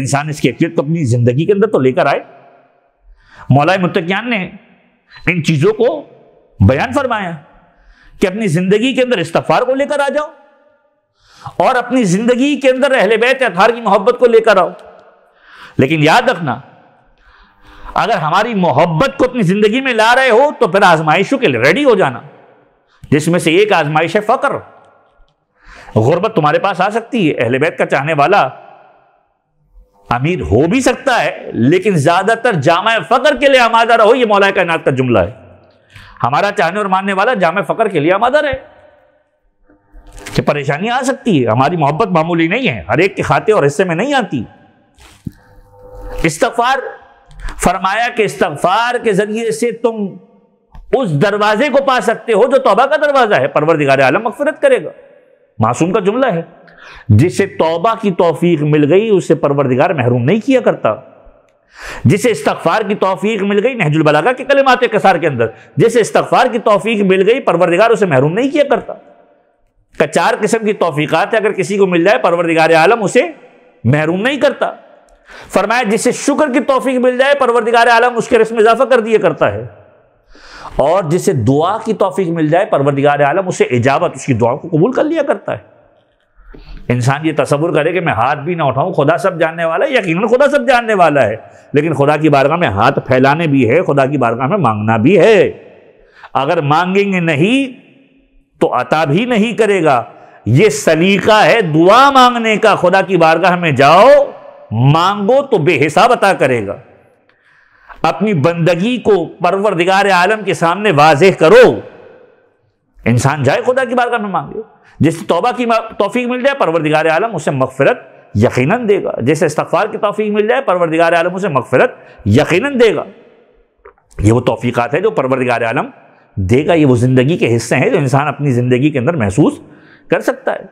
इंसान इसकी कैफियत को अपनी जिंदगी के अंदर तो लेकर आए मौलाए मुतकियान ने इन चीज़ों को बयान फरमाया कि अपनी जिंदगी के अंदर इस्तफार को लेकर आ जाओ और अपनी जिंदगी के अंदर अहले बैत अथार की मोहब्बत को लेकर आओ लेकिन याद रखना अगर हमारी मोहब्बत को अपनी जिंदगी में ला रहे हो तो फिर आजमाइशों के लिए रेडी हो जाना जिसमें से एक आजमाइश है फ़कर गुर्बत तुम्हारे पास आ सकती है अहले बैत का चाहने वाला अमीर हो भी सकता है लेकिन ज़्यादातर जामा फ़कर के लिए आमादा रहो ये मौलाए कायनात का जुमला है हमारा चाहने और मानने वाला जाम फ़कर के लिए आमादर है कि परेशानी आ सकती है हमारी मोहब्बत मामूली नहीं है हर एक के खाते और हिस्से में नहीं आती इस्तफार फरमाया कि इस्तफार के जरिए से तुम उस दरवाजे को पा सकते हो जो तोबा का दरवाजा है परवरदिगार आलम मगफरत करेगा मासूम का जुमला है जिसे तोबा की तोफीक मिल गई उसे परवरदिगार महरूम नहीं किया करता जिसे इस्तफार की तोफीक मिल गई नहजुल बलागा के कलेमात कसार के अंदर जिसे इस्तफार की तोफीक मिल गई परवरदिगार उसे महरूम नहीं किया करता कचार किस्म की तोफीकत अगर किसी को मिल जाए परवरदिगार आलम उसे महरूम नहीं करता फरमाया जिसे शुक्र की तोफीक मिल जाए परवरदिगार आलम उसके रस्म इजाफा कर दिया करता है और जिसे दुआ की तोफीक़ मिल जाए परवरदिगार आलम उसे इजाबत उसकी दुआ को कबूल कर लिया करता है इंसान ये तस्वुर करे कि मैं हाथ भी ना उठाऊं खुदा सब जानने वाला है यकीन खुदा सब जानने वाला है लेकिन खुदा की बारगाह में हाथ फैलाने भी है खुदा की बारगाह में मांगना भी है अगर मांगेंगे नहीं तो अता भी नहीं करेगा ये सलीका है दुआ मांगने का खुदा की बारगाह में जाओ मांगो तो बेहिसाब अता करेगा अपनी बंदगी को परवरदिगार आलम के सामने वाजह करो इंसान जाए खुदा की बात करना मांगे जिससे तोबा की तोफ़ी मिल जाए परवरदिगार आलम उसे मगफरत यकीनन देगा जैसे इस्तफार की तोफ़ी मिल जाए परवरदिगार आलम उसे मफफ़रत यकीनन देगा ये वो तोफ़ीक है जो परवरदिगार आलम देगा ये वो ज़िंदगी के हिस्से हैं जो इंसान अपनी ज़िंदगी के अंदर महसूस कर सकता है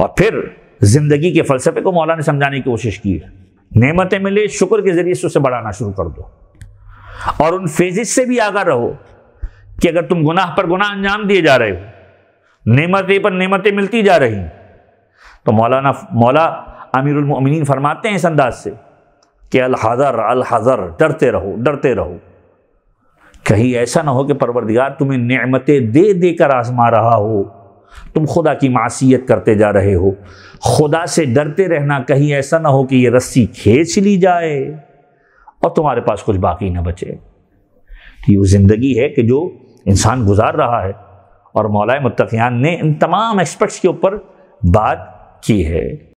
और फिर ज़िंदगी के फ़लसफे को मौलाना समझाने की कोशिश की है नेमतें मिले शुक्र के जरिए से उसे बढ़ाना शुरू कर दो और उन फेजिस से भी आगा रहो कि अगर तुम गुनाह पर गुनाह अंजाम दिए जा रहे हो नेमतें पर नेमतें मिलती जा रही तो मौलाना मौला अमीरमिन फरमाते हैं इस अंदाज से कि अलहज़र अलहज़र डरते रहो डरते रहो कहीं ऐसा ना हो कि परवरदिगार तुम्हें नेमतें दे दे कर आजमा रहा हो तुम खुदा की मासीत करते जा रहे हो खुदा से डरते रहना कहीं ऐसा ना हो कि ये रस्सी खींच ली जाए और तुम्हारे पास कुछ बाकी ना बचे तो ये ज़िंदगी है कि जो इंसान गुजार रहा है और मौलाए मुतफियान ने इन तमाम एस्पेक्ट्स के ऊपर बात की है